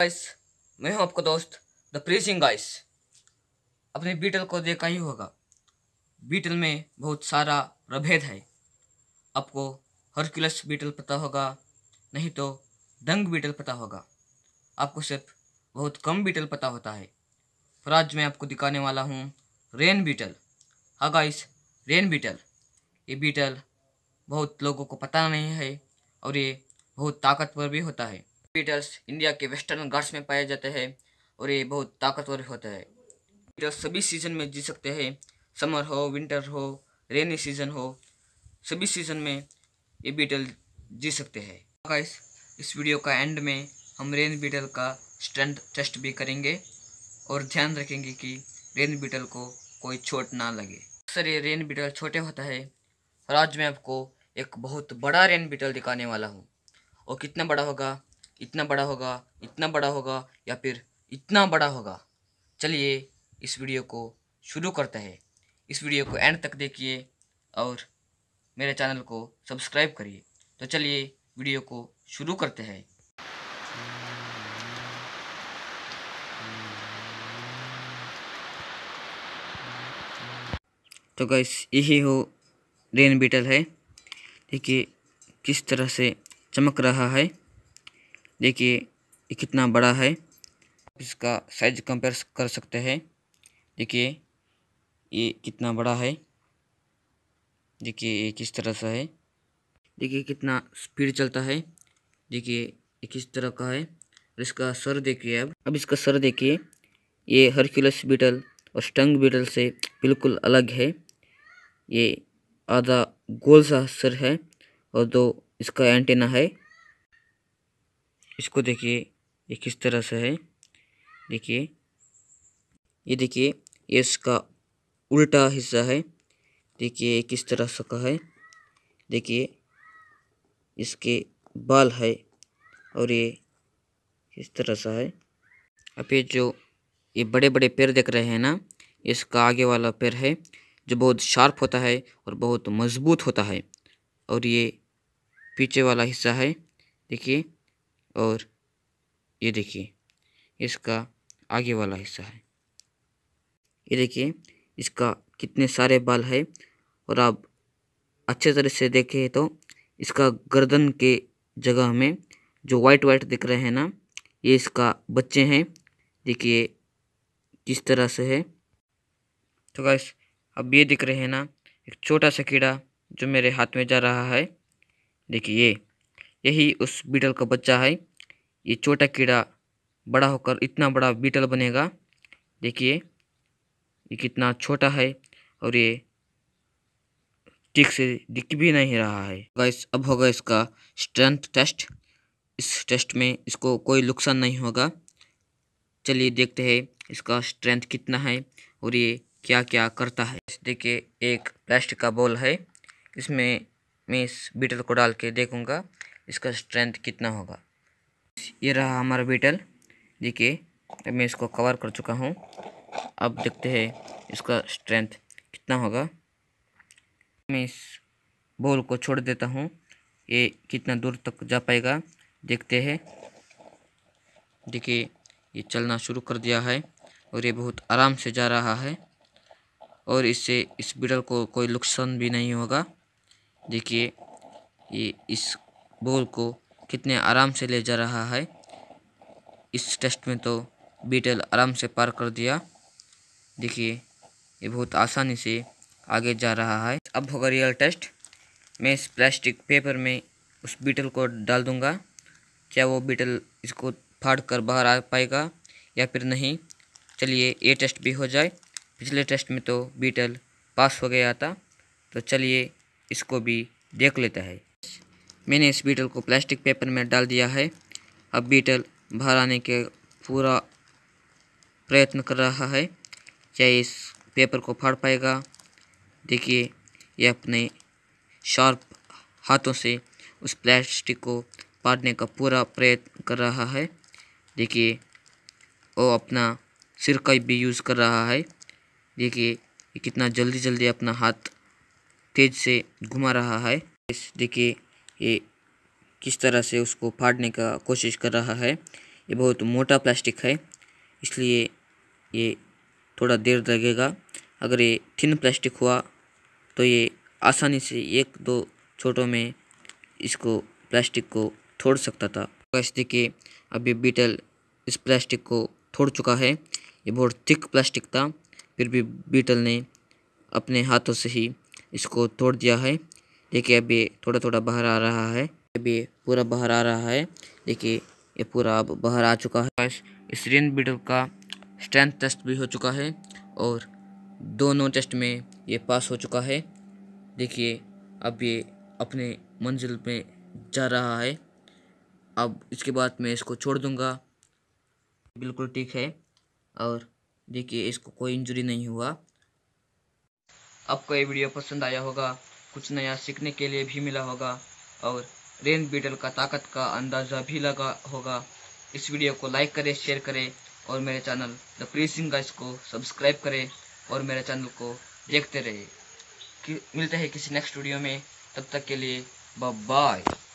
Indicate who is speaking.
Speaker 1: guys मैं हूं आपका दोस्त द प्रेसिंग गाइस अपने बीटल को देखा ही होगा बीटल में बहुत सारा प्रभेद है आपको हरक्यूलस बीटल पता होगा नहीं तो दंग बीटल पता होगा आपको सिर्फ बहुत कम बीटल पता होता है पर आज मैं आपको दिखाने वाला हूँ रेन बीटल हाँ गाइस रेन बीटल ये बीटल बहुत लोगों को पता नहीं है और ये बहुत ताकतवर भी होता है बीटल्स इंडिया के वेस्टर्न घाट्स में पाया जाता है और ये बहुत ताकतवर होता है बीटल्स सभी सीजन में जी सकते हैं समर हो विंटर हो रेनी सीजन हो सभी सीजन में ये बीटल जी सकते हैं गाइस इस वीडियो का एंड में हम रेन बीटल का स्ट्रेंथ टेस्ट भी करेंगे और ध्यान रखेंगे कि रेन बीटल को कोई चोट ना लगे अक्सर ये रेन बीटल छोटे होता है और आज मैं आपको एक बहुत बड़ा रेन बीटल दिखाने वाला हूँ और कितना बड़ा होगा इतना बड़ा होगा इतना बड़ा होगा या फिर इतना बड़ा होगा चलिए इस वीडियो को शुरू करते हैं इस वीडियो को एंड तक देखिए और मेरे चैनल को सब्सक्राइब करिए तो चलिए वीडियो को शुरू करते हैं तो गैस यही हो रेन बीटल है देखिए किस तरह से चमक रहा है देखिए ये कितना बड़ा है इसका साइज कंपेयर कर सकते हैं देखिए ये कितना बड़ा है देखिए ये किस तरह सा है देखिए कितना स्पीड चलता है देखिए ये किस तरह का है और इसका सर देखिए अब अब इसका सर देखिए ये हरक्यूलस बीटल और स्टंग बीटल से बिल्कुल अलग है ये आधा गोल सा सर है और दो इसका एंटेना है इसको देखिए ये किस तरह से है देखिए ये देखिए ये इसका उल्टा हिस्सा है देखिए ये किस तरह से का है देखिए इसके बाल है और ये किस तरह सा है अब ये जो ये बड़े बड़े पेड़ देख रहे हैं ना इसका आगे वाला पेड़ है जो बहुत शार्प होता है और बहुत मजबूत होता है और ये पीछे वाला हिस्सा है देखिए और ये देखिए इसका आगे वाला हिस्सा है ये देखिए इसका कितने सारे बाल है और आप अच्छे तरह से देखें तो इसका गर्दन के जगह में जो वाइट वाइट दिख रहे हैं ना ये इसका बच्चे हैं देखिए किस तरह से है तो गैस अब ये दिख रहे हैं ना एक छोटा सा कीड़ा जो मेरे हाथ में जा रहा है देखिए यही उस बीटल का बच्चा है ये छोटा कीड़ा बड़ा होकर इतना बड़ा बीटल बनेगा देखिए ये कितना छोटा है और ये ठीक से दिख भी नहीं रहा है गैस अब होगा इसका स्ट्रेंथ टेस्ट इस टेस्ट में इसको कोई नुकसान नहीं होगा चलिए देखते हैं इसका स्ट्रेंथ कितना है और ये क्या क्या करता है देखिए एक प्लास्टिक का बॉल है इसमें मैं इस बीटल को डाल के देखूँगा इसका स्ट्रेंथ कितना होगा ये रहा हमारा बीटल देखिए मैं इसको कवर कर चुका हूँ अब देखते हैं इसका स्ट्रेंथ कितना होगा मैं इस बॉल को छोड़ देता हूँ ये कितना दूर तक जा पाएगा देखते हैं देखिए ये चलना शुरू कर दिया है और ये बहुत आराम से जा रहा है और इससे इस बीटल को कोई नुकसान भी नहीं होगा देखिए ये इस बॉल को कितने आराम से ले जा रहा है इस टेस्ट में तो बीटल आराम से पार कर दिया देखिए ये बहुत आसानी से आगे जा रहा है अब होगा रियल टेस्ट मैं इस प्लास्टिक पेपर में उस बीटल को डाल दूंगा क्या वो बीटल इसको फाड़ कर बाहर आ पाएगा या फिर नहीं चलिए ये टेस्ट भी हो जाए पिछले टेस्ट में तो बीटल पास हो गया था तो चलिए इसको भी देख लेता है मैंने इस बीटल को प्लास्टिक पेपर में डाल दिया है अब बीटल बाहर आने के पूरा प्रयत्न कर रहा है क्या इस पेपर को फाड़ पाएगा देखिए यह अपने शार्प हाथों से उस प्लास्टिक को फाड़ने का पूरा प्रयत्न कर रहा है देखिए वो अपना सिर का भी यूज़ कर रहा है देखिए कितना जल्दी जल्दी अपना हाथ तेज से घुमा रहा है देखिए ये किस तरह से उसको फाड़ने का कोशिश कर रहा है ये बहुत मोटा प्लास्टिक है इसलिए ये थोड़ा देर लगेगा अगर ये थिन प्लास्टिक हुआ तो ये आसानी से एक दो छोटों में इसको प्लास्टिक को तोड़ सकता था वैसे देखिए अभी बीटल इस प्लास्टिक को तोड़ चुका है ये बहुत थिक प्लास्टिक था फिर भी बीटल ने अपने हाथों से ही इसको तोड़ दिया है देखिए अभी थोड़ा थोड़ा बाहर आ रहा है अभी पूरा बाहर आ रहा है देखिए ये पूरा अब बाहर आ चुका है इस रेन बीडल का स्ट्रेंथ टेस्ट भी हो चुका है और दोनों टेस्ट में ये पास हो चुका है देखिए अब ये अपने मंजिल में जा रहा है अब इसके बाद मैं इसको छोड़ दूंगा बिल्कुल ठीक है और देखिए इसको कोई इंजरी नहीं हुआ आपको ये वीडियो पसंद आया होगा कुछ नया सीखने के लिए भी मिला होगा और रेन बीटल का ताकत का अंदाज़ा भी लगा होगा इस वीडियो को लाइक करें शेयर करें और मेरे channel the pressing guys को सब्सक्राइब करें और मेरे चैनल को देखते रहे मिलते हैं किसी नेक्स्ट वीडियो में तब तक के लिए बाय